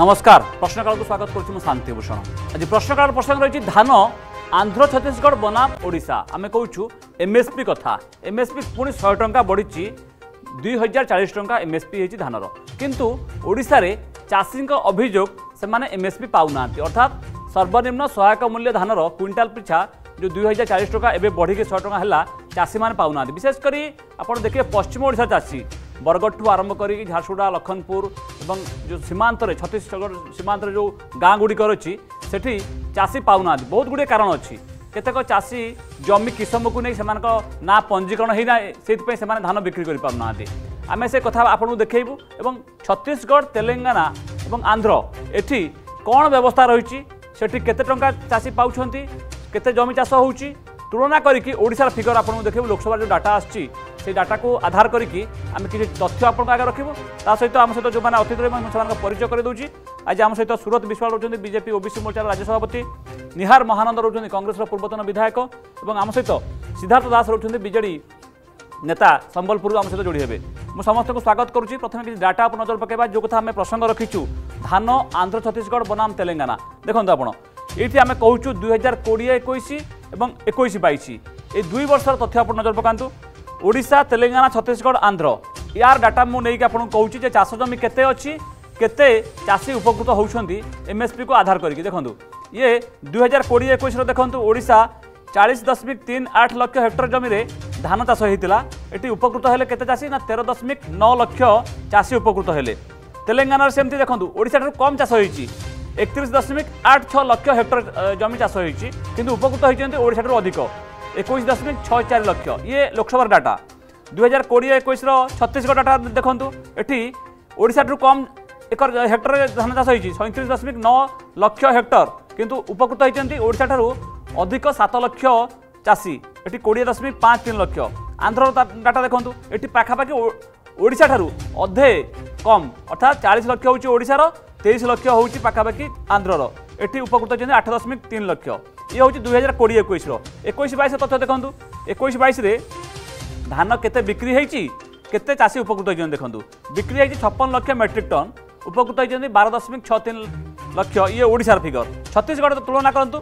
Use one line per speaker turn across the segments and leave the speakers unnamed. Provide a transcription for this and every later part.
নমস্কার প্রশ্নকালকে স্বাগত করছি মু শান্তিভূষণ আজ প্রশ্নকাল প্রসঙ্গ রয়েছে ধান আন্ধ্র ছত্তিশগড় বনাম ওড়শা আমি কৌছু এমএসপি কথা এমএসপি পুঁ শহে টঙ্কা বড়িছি দুই হাজার চাশ টঙ্কা এমএসপি হয়েছে ধানর কিন্তু ওড়শার চাষীঙ্ অভিযোগ সে এমএসপি পাও না অর্থাৎ সর্বনিম্ন সহায়ক মূল্য ধানর কুইন্টাল পিছা जो दुई हजार चालीस टाँग एवं बढ़ी शहे टाँग है चाषी मैंने पाऊना विशेषकर आप देखिए पश्चिम ओडा चाषी बरगठू आरंभ कर झारसुगुड़ा लखनपुर और जो सीमांत छत्तीसगढ़ सीमांत जो गाँ गुड़िक अच्छी सेठी चाषी पाऊना बहुत गुड़े कारण अच्छी কেতক চাষী জমি কিষমকু নেই সে না পঞ্জীকরণ হয়ে না সেইপা সে ধান বিক্রি করে পু না আমি সে কথা আপনার দেখবু এবং ছত্তিশগড় তেলেঙ্গানা এবং আন্ধ্র এটি কোণ ব্যবস্থা রয়েছে সেটি কেতে টঙ্কা চাষী পাচ্ছেন কেতে জমি চাষ হচ্ছে তুলনা করি ওড়শার ফিগর আপনার দেখবু লোকসভার যে ডাটা আসছে সেই ডাটা আধার করি আমি কিছু তথ্য আপনার আগে রাখবু তা সহ আমার সহ যে অতিথি রয়েছে সে পরিচয় করে দেছি আজ আমার সহ সুরত বিশ্বাল রয়েছেন বিজেপি ওবিসি মোর্চার রাজ্য সভাপতি নিহার মহানন্দ রয়েছেন কংগ্রেসের পূর্বতন বিধায়ক এবং আমার সহ সিদ্ধার্থ দাস রয়েছেন বিজেডি নেতা সম্বলপুর আমার সহ যোড়ি হবে মু সমস্ত স্বাগত করছি প্রথমে কিছু ডাটা আপনার নজর পকাইবা যে কথা আমি প্রসঙ্গ রাখিছু ধান আন্ধ্র ছত্তিশগড় বনাম তেলেঙ্গানা দেখুন আপনার এইটি আমি কৌছু দুই হাজার কোড়িয়ে একুশ এবং একুশ বাইশ এই দুই বর্ষর তথ্য আপনার নজর পকাতু ওড়শা তেলেঙ্গানা ছত্তিশগড় আন্ধ্র ইয়ার ডাটা মু আপনার কৌছি যে চাষ জমি কেতে অছি কেতে চাষী উপকৃত হচ্ছেন এমএসপি কু আধার করি দেখুন ইয়ে দুই হাজার কোড়িয়ে একুশর দেখুন ওড়শা চাশ দশমিক তিন আট লক্ষ হেক্টর জমিরে ধান চাষ হয়েছিল এটি উপকৃত হলে কেতে চাষী না তের দশমিক ন লক্ষ চাষী উপকৃত হলে তেলেঙ্গানার সেমতি দেখুন ওড়শাঠার কম চাষ হয়েছে একত্রিশ দশমিক আট ছ লক্ষ হেক্টর জমি চাষ হয়েছে কিন্তু উপকৃত হয়েছেন ওড়শাঠার অধিক একুশ দশমিক ছয় চারি লক্ষ ইয়ে লোকসভার ডাটা দুই হাজার কোড়িয়ে একুশর ছত্তিশগড় ডাটা দেখুন এটি ওড়শাঠার কম একর হেক্টর ধান চাষ হয়েছে সৈত্রিশ দশমিক ন লক্ষ হেক্টর কিন্তু উপকৃত হয়েছেন ওড়শাঠার অধিক সাত লক্ষ চাষী এটি কোড়িয়ে দশমিক পাঁচ তিন লক্ষ আন্ধ্রর ডাটা দেখুন এটি পাখাপাখি ওড়শাঠার অধে কম অর্থাৎ চাশ লক্ষ হচ্ছে ওড়শার তেইশ লক্ষ হচ্ছে পাখাপাখি আন্ধ্রর এটি উপকৃত হচ্ছেন আঠ দশমিক তিন লক্ষ ইয়ে হচ্ছে দুই হাজার কোড়ি একুশর একুশ বাইশ তথ্য দেখুন একুশ বাইশে ধান কেতে বিক্রি হয়েছি কেতে চাষী উপকৃত হয়েছেন দেখুন বিক্রি হয়েছে ছপন লক্ষ মেট্রিক টন উপকৃত হয়েছেন বার দশমিক ছ তিন লক্ষ ইয়ে ওড়িশার ফিগর ছত্তিশগড় তুলনা করতু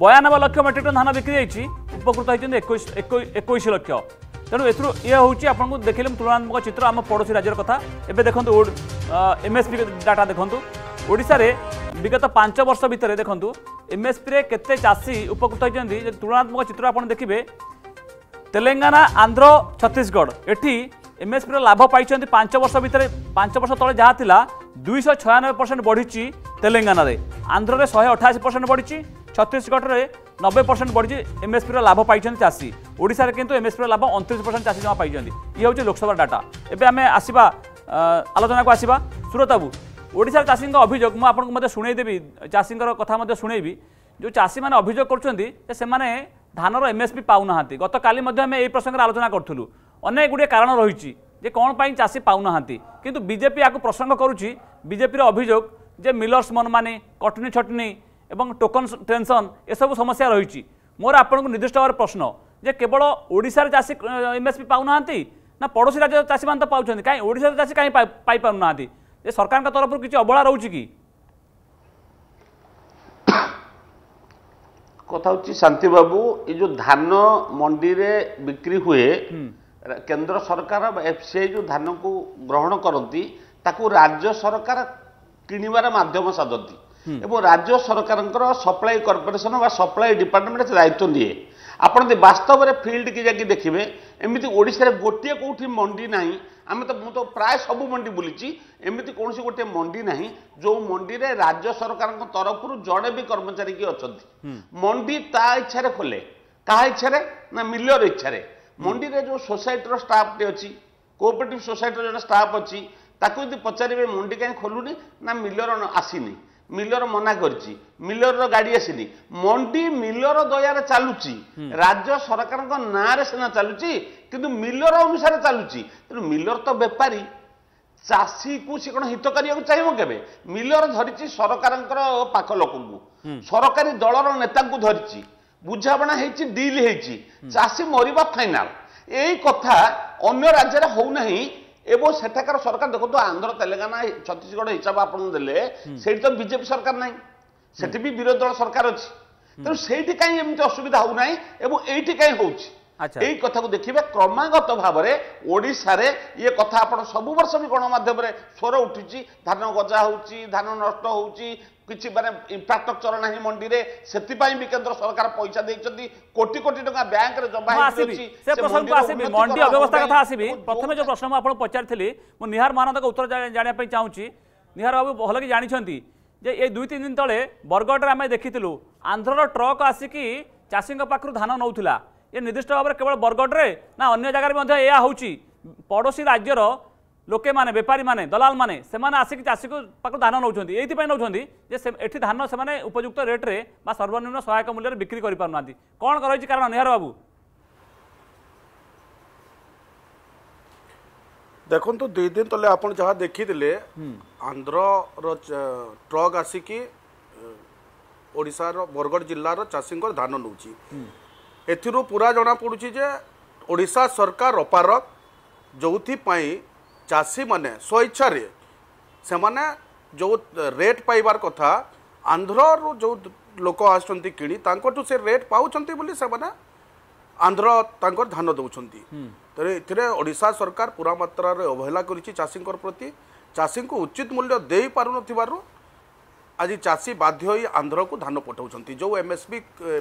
বয়ানবে লক্ষ মেট্রিক টন ধান বিক্রি হয়েছি উপকৃত হয়েছেন একুশ একুশ লক্ষ અનોએત્રો યહ હોઉચી આપણકુ દેખિલમ તુલનાત્મક ચિત્ર આમે પડોસી રાજ્યર કથા એબે દેખંતુ ઓડ એમએસપી ડેટા દેખંતુ ઓડિસા રે બિગત પાંચ વર્ષ ભીતરે દેખંતુ એમએસપી રે કેટતે ચાસી ઉપકૃત જંધી તુલનાત્મક ચિત્ર આપણ દેખિબે તેલંગાના આંધ્ર છત્તીસગઢ એઠી এমএসপির লাভ পাইছেন পাঁচ বর্ষ ভিতরে পাঁচ বর্ষ তলে যা লা দুইশ ছয়ানবে পরসেন্ট বড়িছি তেলেঙ্গানার আন্ধ্রে শহে অঠাশি পরসেন্ট বড়িছি ছত্তিশগড়ে নবে পরসেন্ট বড়িছি এমএসপির লাভ পাইছেন চাষী ওড়শার কিন্তু এমএসপির লাভ অনত্রিশ পরসেন্ট চাষী জমা পাইছেন ইয়ে হচ্ছে লোকসভার ডাটা এবার আমি আসবা আলোচনা আসবা সুরতাবু ওড়শার চাষী অভিযোগ মু আপনার মধ্যে শুনেইদেবি চাষী কথা মধ্যে শুনেইবি যে চাষী মানে অভিযোগ করছেন যে সে ধানর এমএসপি পাও না গতকালি আমি এই প্রসঙ্গে আলোচনা করলু অনেক গুড়িয়ে কারণ রয়েছে যে কোণ পাই চাষী পাও না কিন্তু বিজেপি আকু প্রসঙ্গ করুচি বিজেপির অভিযোগ যে মিলর্স মন মানে কটনি ছটনি এবং টোকন টেনশন এসব সমস্যা রয়েছে মোর আপনার নির্দিষ্ট ভাবে প্রশ্ন যে কেবল ওড়শার চাষী এমএসপি পাও না না পড়োশী রাজ্য চাষী মানে তো পাচ্ছেন কাই ওড়শার চাষী কাই পাইপারু না যে সরকার তরফর কিছু অবহেলা রয়েছে কি
কথা হচ্ছে শান্তিবাবু এই যে ধান মন্ডি বিক্রি হুয়ে କେନ୍ଦ୍ର ସରକାର ଏଫ୍ସିଆଇ ଯେଉଁ ଧାନକୁ ଗ୍ରହଣ କରନ୍ତି ତାକୁ ରାଜ୍ୟ ସରକାର କିଣିବାର ମାଧ୍ୟମ ସାଧନ୍ତି ଏବଂ ରାଜ୍ୟ ସରକାରଙ୍କର ସପ୍ଲାଇ କର୍ପୋରେସନ ବା ସପ୍ଲାଇ ଡିପାର୍ଟମେଣ୍ଟ ଦାୟିତ୍ୱ ନିଏ ଆପଣ ଯଦି ବାସ୍ତବରେ ଫିଲ୍ଡକି ଯାଇକି ଦେଖିବେ ଏମିତି ଓଡ଼ିଶାରେ ଗୋଟିଏ କେଉଁଠି ମଣ୍ଡି ନାହିଁ ଆମେ ତ ମୁଁ ତ ପ୍ରାୟ ସବୁ ମଣ୍ଡି ବୁଲିଛି ଏମିତି କୌଣସି ଗୋଟିଏ ମଣ୍ଡି ନାହିଁ ଯେଉଁ ମଣ୍ଡିରେ ରାଜ୍ୟ ସରକାରଙ୍କ ତରଫରୁ ଜଣେ ବି କର୍ମଚାରୀ କିଏ ଅଛନ୍ତି ମଣ୍ଡି ତା ଇଚ୍ଛାରେ ଖୋଲେ କାହା ଇଚ୍ଛାରେ ନା ମିଲର ଇଚ୍ଛାରେ ମଣ୍ଡିରେ ଯେଉଁ ସୋସାଇଟିର ଷ୍ଟାଫ୍ଟେ ଅଛି କୋଅପରେଟିଭ୍ ସୋସାଇଟିର ଜଣେ ଷ୍ଟାଫ୍ ଅଛି ତାକୁ ଯଦି ପଚାରିବେ ମଣ୍ଡି କାହିଁକି ଖୋଲୁନି ନା ମିଲର ଆସିନି ମିଲର ମନା କରିଛି ମିଲରର ଗାଡ଼ି ଆସିନି ମଣ୍ଡି ମିଲର ଦୟାରେ ଚାଲୁଛି ରାଜ୍ୟ ସରକାରଙ୍କ ନାଁରେ ସିନା ଚାଲୁଛି କିନ୍ତୁ ମିଲର ଅନୁସାରେ ଚାଲୁଛି ତେଣୁ ମିଲର ତ ବେପାରୀ ଚାଷୀକୁ ସେ କ'ଣ ହିତ କରିବାକୁ ଚାହିଁବ କେବେ ମିଲର ଧରିଛି ସରକାରଙ୍କର ପାଖ ଲୋକଙ୍କୁ ସରକାରୀ ଦଳର ନେତାଙ୍କୁ ଧରିଛି ବୁଝାମଣା ହେଇଛି ଡିଲ୍ ହେଇଛି ଚାଷୀ ମରିବା ଫାଇନାଲ ଏଇ କଥା ଅନ୍ୟ ରାଜ୍ୟରେ ହଉନାହିଁ ଏବଂ ସେଠାକାର ସରକାର ଦେଖନ୍ତୁ ଆନ୍ଧ୍ର ତେଲେଙ୍ଗାନା ଛତିଶଗଡ଼ ହିସାବ ଆପଣ ଦେଲେ ସେଇଠି ତ ବିଜେପି ସରକାର ନାହିଁ ସେଠି ବି ବିରୋଧୀ ଦଳ ସରକାର ଅଛି ତେଣୁ ସେଇଠି କାହିଁ ଏମିତି ଅସୁବିଧା ହଉନାହିଁ ଏବଂ ଏଇଠି କାହିଁ ହଉଛି এই কথাକୁ ଦେଖିବେ କ୍ରମାଗତ ଭାବରେ ଓଡ଼ିଶାରେ ଇଏ କଥା ଆପଣ ସବୁ ବର୍ଷ ବି ଗଣମାଧ୍ୟମରେ ସ୍ୱର ଉଠୁଛି ଧାନ ଗଜା ହେଉଛି ଧାନ ନଷ୍ଟ ହେଉଛି କିଛି ମାନେ ଇନଫ୍ରାଷ୍ଟ୍ରକ୍ଚର ନାହିଁ ମଣ୍ଡିରେ ସେଥିପାଇଁ ବି କେନ୍ଦ୍ର ସରକାର ପଇସା ଦେଇଛନ୍ତି କୋଟି କୋଟି ଟଙ୍କା ବ୍ୟାଙ୍କରେ ଜମା ହେଇଛି ସେ ପ୍ରସଙ୍ଗକୁ ଆସିବି ମଣ୍ଡି ଅବ୍ୟବସ୍ଥା କଥା
ଆସିବି ପ୍ରଥମେ ଯେଉଁ ପ୍ରଶ୍ନ ମୁଁ ଆପଣ ପଚାରିଥିଲି ମୁଁ ନିହାର ମହାନନ୍ଦଙ୍କ ଉତ୍ତର ଜାଣିବା ପାଇଁ ଚାହୁଁଛି ନିହାର ବାବୁ ଭଲ କି ଜାଣିଛନ୍ତି ଯେ ଏ ଦୁଇ ତିନି ଦିନ ତଳେ ବରଗଡ଼ରେ ଆମେ ଦେଖିଥିଲୁ ଆନ୍ଧ୍ରର ଟ୍ରକ୍ ଆସିକି ଚାଷୀଙ୍କ ପାଖରୁ ଧାନ ନେଉଥିଲା ଏ ନିର୍ଦ୍ଦିଷ୍ଟ ଭାବରେ କେବଳ ବରଗଡ଼ରେ ନା ଅନ୍ୟ ଜାଗାରେ ମଧ୍ୟ ଏହା ହେଉଛି ପଡ଼ୋଶୀ ରାଜ୍ୟର লোকে মানে বেপারী মানে দলাল মানে সেমানে আসিকি চাষীকে পাখু ধান নৌকর এইপাই নৌকর যে এটি ধান সেমানে উপযুক্ত রেট্রে বা সর্বনিম্ন সহায়ক মূল্যের বিক্রি করে পু না
কণ রয়েছে কারণ নিহার বাবু ଦେଖନ୍ତୁ ଦୁଇ ଦିନ ତଳେ ଆପଣ ଯାହା ଦେଖିଥିଲେ ଆନ୍ଧ୍ରର ଟ୍ରକ୍ ଆସିକି ଓଡ଼ିଶାର ବରଗଡ଼ ଜିଲ୍ଲାର ଚାଷୀଙ୍କର ଧାନ ନେଉଛି ଏଥିରୁ ପୁରା ଜଣାପଡ଼ୁଛି ଯେ ଓଡ଼ିଶା ସରକାର ଅପାରକ ଯେଉଁଥିପାଇଁ ଚାଷୀମାନେ ସ୍ୱଇଚ୍ଛାରେ ସେମାନେ ଯେଉଁ ରେଟ୍ ପାଇବାର କଥା ଆନ୍ଧ୍ରରୁ ଯେଉଁ ଲୋକ ଆସୁଛନ୍ତି କିଣି ତାଙ୍କଠୁ ସେ ରେଟ୍ ପାଉଛନ୍ତି ବୋଲି ସେମାନେ ଆନ୍ଧ୍ର ତାଙ୍କର ଧାନ ଦେଉଛନ୍ତି ତେଣୁ ଏଥିରେ ଓଡ଼ିଶା ସରକାର ପୁରା ମାତ୍ରାରେ ଅବହେଳା କରିଛି ଚାଷୀଙ୍କର ପ୍ରତି ଚାଷୀଙ୍କୁ ଉଚିତ ମୂଲ୍ୟ ଦେଇପାରୁନଥିବାରୁ ଆଜି ଚାଷୀ ବାଧ୍ୟ ହୋଇ ଆନ୍ଧ୍ରକୁ ଧାନ ପଠାଉଛନ୍ତି ଯେଉଁ ଏମ୍ଏସ୍ପି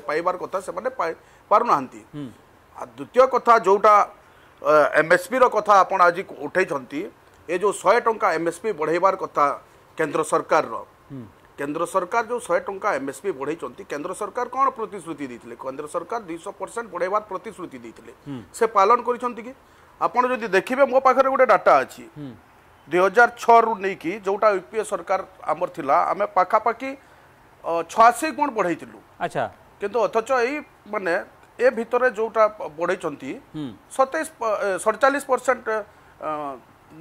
ପାଇବାର କଥା ସେମାନେ ପାରୁନାହାନ୍ତି ଆଉ ଦ୍ୱିତୀୟ କଥା ଯେଉଁଟା ଏମ୍ଏସ୍ପିର କଥା ଆପଣ ଆଜି ଉଠାଇଛନ୍ତି ଏ ଯେଉଁ ଶହେ ଟଙ୍କା ଏମ୍ଏସ୍ପି ବଢ଼େଇବାର କଥା କେନ୍ଦ୍ର ସରକାରର କେନ୍ଦ୍ର ସରକାର ଯେଉଁ ଶହେ ଟଙ୍କା ଏମ୍ଏସ୍ପି ବଢ଼େଇଛନ୍ତି କେନ୍ଦ୍ର ସରକାର କ'ଣ ପ୍ରତିଶ୍ରୁତି ଦେଇଥିଲେ କେନ୍ଦ୍ର ସରକାର ଦୁଇଶହ ପରସେଣ୍ଟ ବଢ଼େଇବାର ପ୍ରତିଶ୍ରୁତି ଦେଇଥିଲେ ସେ ପାଳନ କରିଛନ୍ତି କି ଆପଣ ଯଦି ଦେଖିବେ ମୋ ପାଖରେ ଗୋଟେ ଡାଟା ଅଛି ଦୁଇ ହଜାର ଛଅରୁ ନେଇକି ଯେଉଁଟା ୟୁ ପି ଏ ସରକାର ଆମର ଥିଲା ଆମେ ପାଖାପାଖି ଛୟାଅଶୀ ଗୁଣ ବଢ଼େଇଥିଲୁ ଆଚ୍ଛା କିନ୍ତୁ ଅଥଚ ଏଇ ମାନେ ए भितर जो बढ़े सतैश सड़चाश परसेंट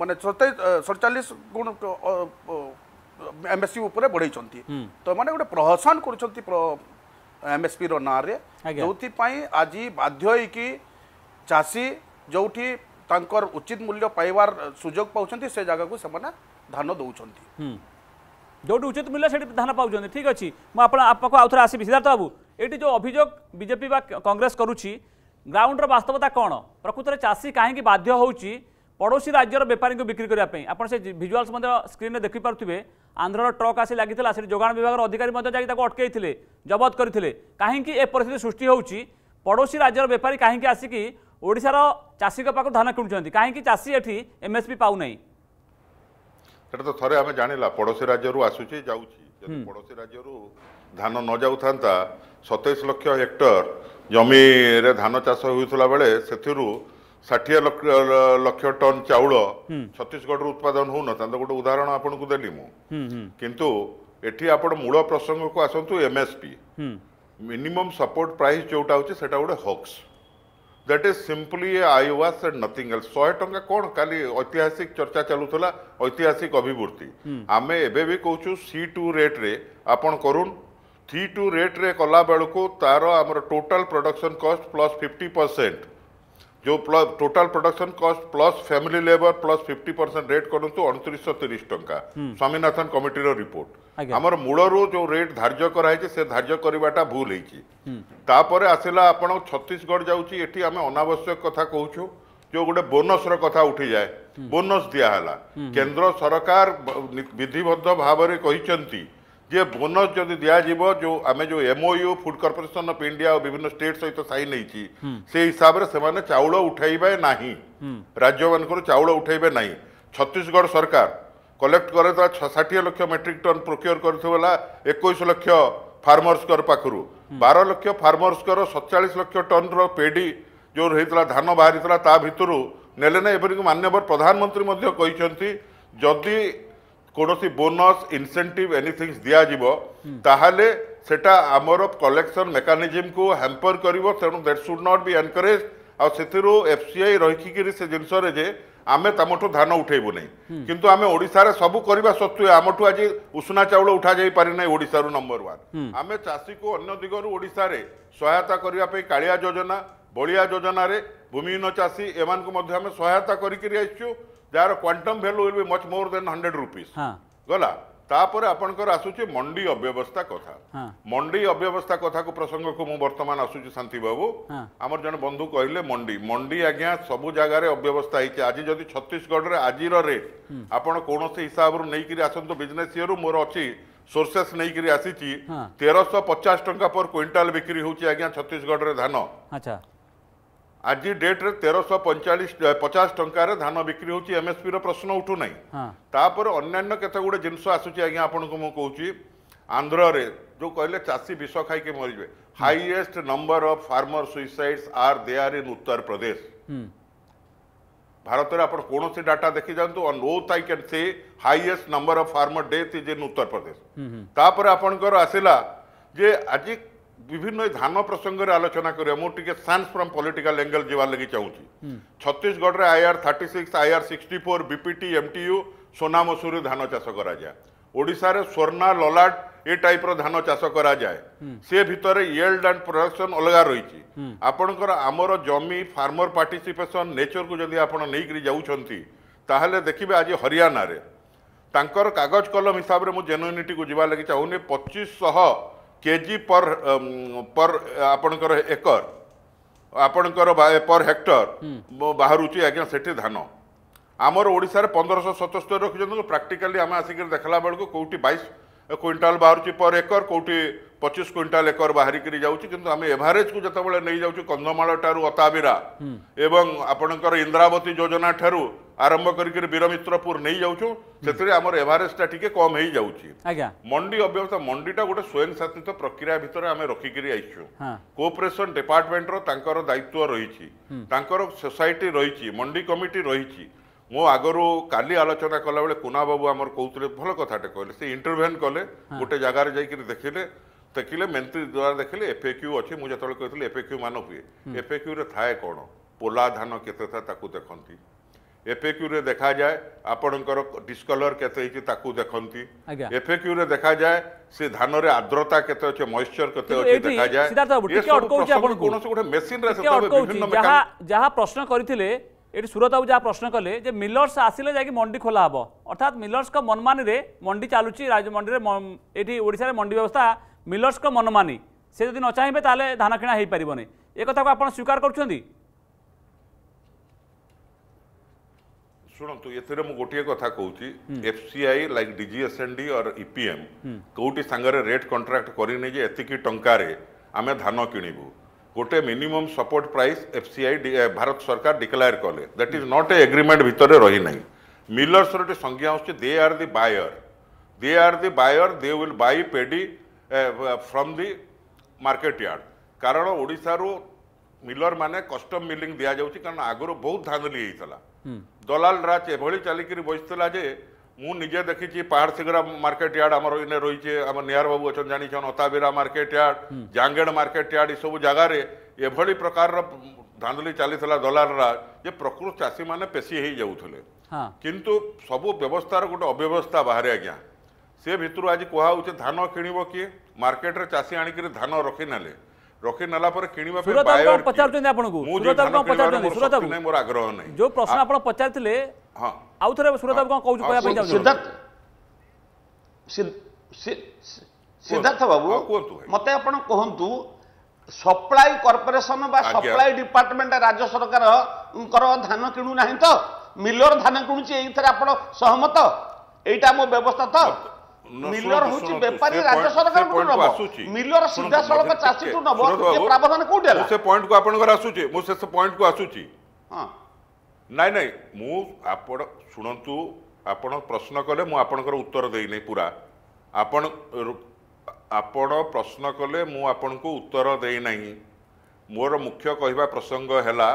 मान सड़चाश गुण एमएससी ऊपर बढ़े तो मैंने गोटे प्रहसन कर एमएसपी रहा जो आज बाध्य चाषी जो उचित मूल्य पाइबार सुजोग पाँच से जगह को धान दौर
ଯେଉଁଠି ଉଚିତ ମୂଲ୍ୟ ସେଠି ଧାନ ପାଉଛନ୍ତି ଠିକ୍ ଅଛି ମୁଁ ଆପଣ ପାଖକୁ ଆଉ ଥରେ ଆସିବି ସିଦ୍ଧାର୍ଥ ବାବୁ ଏଇଠି ଯେଉଁ ଅଭିଯୋଗ ବିଜେପି ବା କଂଗ୍ରେସ କରୁଛି ଗ୍ରାଉଣ୍ଡର ବାସ୍ତବତା କ'ଣ ପ୍ରକୃତରେ ଚାଷୀ କାହିଁକି ବାଧ୍ୟ ହେଉଛି ପଡ଼ୋଶୀ ରାଜ୍ୟର ବେପାରୀଙ୍କୁ ବିକ୍ରି କରିବା ପାଇଁ ଆପଣ ସେ ଭିଜୁଆଲ୍ସ ମଧ୍ୟ ସ୍କ୍ରିନ୍ରେ ଦେଖିପାରୁଥିବେ ଆନ୍ଧ୍ରର ଟ୍ରକ୍ ଆସି ଲାଗିଥିଲା ସେଠି ଯୋଗାଣ ବିଭାଗର ଅଧିକାରୀ ମଧ୍ୟ ଯାଇକି ତାକୁ ଅଟକେଇଥିଲେ ଜବତ କରିଥିଲେ କାହିଁକି ଏ ପରିସ୍ଥିତି ସୃଷ୍ଟି ହେଉଛି ପଡ଼ୋଶୀ ରାଜ୍ୟର ବେପାରୀ କାହିଁକି ଆସିକି ଓଡ଼ିଶାର ଚାଷୀଙ୍କ ପାଖରୁ ଧାନ କିଣୁଛନ୍ତି କାହିଁକି
ଚାଷୀ ଏଠି ଏମ୍ଏସ୍ପି ପାଉନାହିଁ ସେଇଟା ତ ଥରେ ଆମେ ଜାଣିଲା ପଡ଼ୋଶୀ ରାଜ୍ୟରୁ ଆସୁଛି ଯାଉଛି ଯଦି ପଡ଼ୋଶୀ ରାଜ୍ୟରୁ ଧାନ ନ ଯାଉଥାନ୍ତା ସତେଇଶ ଲକ୍ଷ ହେକ୍ଟର ଜମିରେ ଧାନ ଚାଷ ହେଉଥିଲା ବେଳେ ସେଥିରୁ ଷାଠିଏ ଲକ୍ଷ ଲକ୍ଷ ଟନ୍ ଚାଉଳ ଛତିଶଗଡ଼ରୁ ଉତ୍ପାଦନ ହେଉନଥାନ୍ତା ଗୋଟେ ଉଦାହରଣ ଆପଣଙ୍କୁ ଦେଲି ମୁଁ କିନ୍ତୁ ଏଠି ଆପଣ ମୂଳ ପ୍ରସଙ୍ଗକୁ ଆସନ୍ତୁ ଏମ୍ଏସ୍ପି ମିନିମମ୍ ସପୋର୍ଟ ପ୍ରାଇସ୍ ଯେଉଁଟା ହେଉଛି ସେଇଟା ଗୋଟେ hoax that is simply eyewash and nothing এল শহে টঙ্কা কোণ কালি ঐতিহাসিক চর্চা চালুলা ঐতিহাসিক অভিবৃত্তি আমি এবে বি কৌছু সি টু রেট্রে আপন করুন থ্রি টু রেট্রে কলা বেড়ে তার আমার total production cost plus fifty percent जो total production cost plus family labour plus 50 percent rate करंतु 2930 टंका स्वामीनाथन कमिटीर रिपोर्ट आमर मूलरू जो रेट धार्य कराई से धार्य करवाटा भूल होई तापर आसला आपण छत्तीसगढ़ जाउची एठी आमे अनावश्यक कथा कहउछु जो गोटे बोनस रो कथा उठी जाए बोनस दिया हला केंद्र सरकार विधिबद्ध भाव रे कहिसंती যে ବୋନସ୍ ଯଦି ଦିଆଯିବ ଯେଉଁ ଆମେ ଯେଉଁ MOU food corporation of India ଆଉ ବିଭିନ୍ନ ଷ୍ଟେଟ୍ ସହିତ ସାଇନ୍ ହେଇଛି ସେଇ ହିସାବରେ ସେମାନେ ଚାଉଳ ଉଠାଇବେ ନାହିଁ ରାଜ୍ୟମାନଙ୍କରୁ ଚାଉଳ ଉଠାଇବେ ନାହିଁ ଛତିଶଗଡ଼ ସରକାର କଲେକ୍ଟ କରିଦେଲା ଷାଠିଏ ଲକ୍ଷ ମେଟ୍ରିକ୍ ଟନ୍ ପ୍ରୋକ୍ୟୋର କରିଥିଲା ଏକୋଇଶ ଲକ୍ଷ ଫାର୍ମର୍ସଙ୍କର ପାଖରୁ ବାର ଲକ୍ଷ ଫାର୍ମର୍ସଙ୍କର ସତଚାଳିଶ ଲକ୍ଷ ଟନ୍ର ପେଡ଼ି ଯେଉଁ ହେଇଥିଲା ଧାନ ବାହାରିଥିଲା ତା ଭିତରୁ ନେଲେ ନା ଏପରିକି ମାନ୍ୟବର ପ୍ରଧାନମନ୍ତ୍ରୀ ମଧ୍ୟ କହିଛନ୍ତି ଯଦି କୌଣସି ବୋନସ ଇନସେଣ୍ଟିଭ ଏନିଥିଙ୍ଗସ ଦିଆଯିବ ତାହେଲେ ସେଟା ଆମର କଲେକ୍ସନ ମେକାନିଜିମକୁ ହ୍ୟାମ୍ପର କରିବ ତେଣୁ that should not be encourage ଆଉ ସେଥିରୁ ଏଫ୍ସିଆଇ ରହିକିରି ସେ ଜିନିଷରେ ଯେ ଆମେ ତମଠୁ ଧାନ ଉଠେଇବୁ ନାହିଁ କିନ୍ତୁ ଆମେ ଓଡ଼ିଶାରେ ସବୁ କରିବା ସତ୍ତ୍ୱେ ଆମଠୁ ଆଜି ଉଷୁନା ଚାଉଳ ଉଠାଯାଇ ପାରିନାହିଁ ଓଡ଼ିଶାରୁ ନମ୍ବର ୱାନ୍ ଆମେ ଚାଷୀକୁ ଅନ୍ୟ ଦିଗରୁ ଓଡ଼ିଶାରେ ସହାୟତା କରିବା ପାଇଁ କାଳିଆ ଯୋଜନା ବଳିଆ ଯୋଜନାରେ ଭୂମିହୀନ ଚାଷୀ ଏମାନଙ୍କୁ ମଧ୍ୟ ଆମେ ସହାୟତା କରିକିରି ଆସିଛୁ ଯାହାର quantum value will be much more than hundred rupees ଗଲା ତାପରେ ଆପଣଙ୍କର ଆସୁଛି ମଣ୍ଡି ଅବ୍ୟବସ୍ଥା କଥା ମଣ୍ଡି ଅବ୍ୟବସ୍ଥା କଥାକୁ ପ୍ରସଙ୍ଗକୁ ମୁଁ ବର୍ତ୍ତମାନ ଆସୁଛି ଶାନ୍ତି ବାବୁ ଆମର ଜଣେ ବନ୍ଧୁ କହିଲେ ମଣ୍ଡି ମଣ୍ଡି ଆଜ୍ଞା ସବୁ ଜାଗାରେ ଅବ୍ୟବସ୍ଥା ହେଇଛି ଆଜି ଯଦି ଛତିଶଗଡ଼ରେ ଆଜିର ରେଟ୍ ଆପଣ କୌଣସି ହିସାବରୁ ନେଇକରି ଆସନ୍ତୁ ବିଜନେସ୍ ଇଏରୁ ମୋର ଅଛି ସୋର୍ସେସ୍ ନେଇକରି ଆସିଛି ତେରଶହ ପଚାଶ ଟଙ୍କା ପର କ୍ୱିଣ୍ଟାଲ ବିକ୍ରି ହେଉଛି ଆଜ୍ଞା ଛତିଶଗଡ଼ରେ ଧାନ ଆଜି ଡେଟ୍ରେ ତେରଶହ ପଇଁଚାଳିଶ ପଚାଶ ଟଙ୍କାରେ ଧାନ ବିକ୍ରି ହେଉଛି ଏମ୍ଏସ୍ପିର ପ୍ରଶ୍ନ ଉଠୁନାହିଁ ତାପରେ ଅନ୍ୟାନ୍ୟ କେତେ ଗୁଡ଼ିଏ ଜିନିଷ ଆସୁଛି ଆଜ୍ଞା ଆପଣଙ୍କୁ ମୁଁ କହୁଛି ଆନ୍ଧ୍ରରେ ଯେଉଁ କହିଲେ ଚାଷୀ ବିଷ ଖାଇକି ମରିଯିବେ highest number of farmer suicides are there in Uttar Pradesh ଭାରତରେ ଆପଣ କୌଣସି ଡାଟା ଦେଖିଯାଆନ୍ତୁ on oath I can say highest number of farmer death is in Uttar Pradesh ତାପରେ ଆପଣଙ୍କର ଆସିଲା ଯେ ଆଜି বিভিন্ন ধান প্রসঙ্গে আলোচনা করা মু টিকে সাইন্স ফ্রম পলিটিকাল এঙ্গেল যাওয়ার লাগি চাহুছি ছত্তিশগড়ে IR thirty six IR sixty four BPT MTU Sonamasuri ଧାନ ଚାଷ କରାଯାଏ ଓଡ଼ିଶାରେ ସ୍ୱର୍ଣ୍ଣା ଲଲାଟ ଏ ଟାଇପ୍ର ଧାନ ଚାଷ କରାଯାଏ ସେ ଭିତରେ ଇଏଲ୍ଡ ଆଣ୍ଡ ପ୍ରଡକ୍ସନ୍ ଅଲଗା ରହିଛି ଆପଣଙ୍କର ଆମର ଜମି ଫାର୍ମର ପାର୍ଟିସିପେସନ୍ ନେଚରକୁ ଯଦି ଆପଣ ନେଇକରି ଯାଉଛନ୍ତି ତାହେଲେ ଦେଖିବେ ଆଜି ହରିୟାଣାରେ ତାଙ୍କର କାଗଜ କଲମ ହିସାବରେ ମୁଁ ଜେନୁଇନିଟିକୁ ଯିବା ଲାଗି ଚାହୁଁନି ପଚିଶଶହ କେଜି ପର୍ ପର୍ ଆପଣଙ୍କର ଏକର ଆପଣଙ୍କର ପର୍ ହେକ୍ଟର ବାହାରୁଛି ଆଜ୍ଞା ସେଠି ଧାନ ଆମର ଓଡ଼ିଶାରେ ପନ୍ଦରଶହ ସତସ୍ତରି ରଖିଛନ୍ତି ପ୍ରାକ୍ଟିକାଲି ଆମେ ଆସିକରି ଦେଖିଲା ବେଳକୁ କେଉଁଠି ବାଇଶ କ୍ୱିଣ୍ଟାଲ ବାହାରୁଛି ପର୍ ଏକର କେଉଁଠି ପଚିଶ କୁଇଣ୍ଟାଲ ଏକର ବାହାରିକରି ଯାଉଛି କିନ୍ତୁ ଆମେ ଏଭରେଜକୁ ଯେତେବେଳେ ନେଇଯାଉଛୁ କନ୍ଧମାଳ ଠାରୁ ଅତାବିରା ଏବଂ ଆପଣଙ୍କର ଇନ୍ଦ୍ରାବତୀ ଯୋଜନା ଠାରୁ ଆରମ୍ଭ କରିକି ବୀରମିତ୍ରପୁର ଯାଉଛୁ ସେଥିରେ ଆମର ଏଭାରେଜଟା ଟିକେ କମ୍ ହେଇଯାଉଛି ମଣ୍ଡି ଅବ୍ୟବସ୍ଥା ମଣ୍ଡିଟା ଗୋଟେ ସ୍ୱୟଂ ଶାସିତ ପ୍ରକ୍ରିୟା ଭିତରେ ଆମେ ରଖିକିରି ଆସିଛୁ କୋପରେସନ୍ ଡିପାର୍ଟମେଣ୍ଟର ତାଙ୍କର ଦାୟିତ୍ୱ ରହିଛି ତାଙ୍କର ସୋସାଇଟି ରହିଛି ମଣ୍ଡି କମିଟି ରହିଛି ମୁଁ ଆଗରୁ କାଲି ଆଲୋଚନା କଲାବେଳେ କୁନାବାବୁ ଆମର କହୁଥିଲେ ଭଲ କଥାଟେ କହିଲେ ସେ ଇଣ୍ଟରଭେନ୍ କଲେ ଗୋଟେ ଜାଗାରେ ଯାଇକିରି ଦେଖିଲେ ଦେଖିଲେ ମେନ୍ତ୍ରୀ ଦ୍ୱାରା ଦେଖିଲେ କ୍ୟୁ ଅଛି ମୁଁ ଯେତେବେଳେ କହିଥିଲି କ୍ୟୁ ମାନ ହୁଏ କ୍ୟୁରେ ଥାଏ କ'ଣ ପୋଲା ଧାନ କେତେ ଥାଏ ତାକୁ ଦେଖନ୍ତି କ୍ୟୁରେ ଦେଖାଯାଏ ଆପଣଙ୍କର ଡିସ୍କଲର୍ କେତେ ହେଇଛି ତାକୁ ଦେଖନ୍ତି କ୍ୟୁରେ ଦେଖାଯାଏ ସେ ଧାନରେ ଆର୍ଦ୍ରତା କେତେ ଅଛି ମଏଶ୍ଚର କେତେ ଅଛି ଦେଖାଯାଏ କୌଣସି ଗୋଟେ ମେସିନରେ
ଯାହା ପ୍ରଶ୍ନ କରିଥିଲେ ଏଠି ବାବୁ ଯାହା ପ୍ରଶ୍ନ କଲେ ଯେ ମିଲର୍ସ ଆସିଲେ ଯାଇକି ମଣ୍ଡି ଖୋଲା ହେବ ଅର୍ଥାତ୍ ମିଲର୍ସଙ୍କ ମନମାନିରେ ମଣ୍ଡି ଚାଲୁଛି ମଣ୍ଡିରେ ଏଠି ଓଡ଼ିଶାରେ ମଣ୍ଡି ବ୍ୟବସ୍ଥା ମିଲର୍ସଙ୍କ ମନମାନି ସେ ଯଦି ନ ଚାହିଁବେ ତାହେଲେ ଧାନ କିଣା ହୋଇପାରିବନି ଏ କଥାକୁ ଆପଣ ସ୍ୱୀକାର କରୁଛନ୍ତି
ଶୁଣନ୍ତୁ ଏଥିରେ ମୁଁ ଗୋଟିଏ କଥା କହୁଛି FCI like DGS and D or EPM କେଉଁଠି ସାଙ୍ଗରେ ରେଟ୍ କଣ୍ଟ୍ରାକ୍ଟ କରିନି ଯେ ଏତିକି ଟଙ୍କାରେ ଆମେ ଧାନ କିଣିବୁ ଗୋଟେ minimum support price FCI Bharat ସରକାର ଡିକ୍ଲାର କଲେ that is not a agreement ଭିତରେ ରହିନାହିଁ ମିଲର୍ସର ଗୋଟେ ସଂଜ୍ଞା ହେଉଛି they are the buyer they are the buyer they will buy paddy from the market yard कारण ओडारू ମିଲର ମାନେ କଷ୍ଟମ ମିଲିଂ ଦିଆଯାଉଛି କାରଣ ଆଗରୁ ବହୁତ ଧାନ୍ଦଲି ହେଇଥିଲା ଦଲାଲ ରାଜ ଏଭଳି ଚାଲିକିରି ବସିଥିଲା ଯେ ମୁଁ ନିଜେ ଦେଖିଛି ପାହାଡ଼ସିଗରା ମାର୍କେଟ ୟାର୍ଡ ଆମର ଇନେ ରହିଛେ ଆମ ନିହାର ବାବୁ ଅଛନ୍ତି ଜାଣିଛନ୍ ଅତାବିରା ମାର୍କେଟ ୟାର୍ଡ ଜାଙ୍ଗେଡ଼ ମାର୍କେଟ ୟାର୍ଡ ଏସବୁ ଜାଗାରେ ଏଭଳି ପ୍ରକାରର ଧାନ୍ଦଲି ଚାଲିଥିଲା ଦଲାଲ ରାଜ ଯେ ପ୍ରକୃତ ଚାଷୀମାନେ ପେଶି ହେଇଯାଉଥିଲେ କିନ୍ତୁ ସବୁ ବ୍ୟବସ୍ଥାର ଗୋଟେ ଅବ୍ୟବସ୍ଥା ବାହାରେ ଆଜ୍ଞା ସେ ଭିତରୁ ଆଜି କୁହାହେଉଛି ଧାନ କିଣିବ କିଏ ମାର୍କେଟରେ ଚାଷୀ ଆଣିକରି ଧାନ ରଖିନେଲେ ରଖିନେଲା ପରେ କିଣିବା ପାଇଁ ବାୟର
ପଚାରୁଛନ୍ତି ଆପଣଙ୍କୁ ସୁରତ ଆପଣ ପଚାରୁଛନ୍ତି ସୁରତ ବାବୁ
ମୋର ଆଗ୍ରହ ନାହିଁ ଯୋଉ ପ୍ରଶ୍ନ ଆପଣ ପଚାରିଥିଲେ ହଁ
ଆଉ ଥରେ ସୁରତ ବାବୁ କଣ କହୁଛୁ
କହିବା ପାଇଁ ଯାଉଛୁ ସିଦ୍ଧାର୍ଥ ବାବୁ ମୋତେ ଆପଣ କୁହନ୍ତୁ ସପ୍ଲାଇ କର୍ପୋରେସନ ବା ସପ୍ଲାଇ ଡିପାର୍ଟମେଣ୍ଟ ରାଜ୍ୟ ସରକାରଙ୍କର ଧାନ କିଣୁନାହିଁ ତ ମିଲର ଧାନ କିଣୁଛି ଏଇଥିରେ ଆପଣ ସହମତ ଏଇଟା ମୋ ବ୍ୟବସ୍ଥା ତ ମିଲର ହଉଛି ବେପାରୀ ରାଜ୍ୟ ସରକାରଙ୍କୁ ମିଲର ସିଧାସଳଖ ଚାଷୀଠୁ ନବ ପ୍ରାବଧାନ କୋଉଠି ସେ
ପଏଣ୍ଟକୁ ଆପଣଙ୍କର ଆସୁଛି ମୁଁ ସେ ପଏଣ୍ଟକୁ ଆସୁଛି ନାଇଁ ନାଇଁ ମୁଁ ଆପଣ ଶୁଣନ୍ତୁ ଆପଣ ପ୍ରଶ୍ନ କଲେ ମୁଁ ଆପଣଙ୍କର ଉତ୍ତର ଦେଇନି ପୁରା ଆପଣ ଆପଣ ପ୍ରଶ୍ନ କଲେ ମୁଁ ଆପଣଙ୍କୁ ଉତ୍ତର ଦେଇନାହିଁ ମୋର ମୁଖ୍ୟ କହିବା ପ୍ରସଙ୍ଗ ହେଲା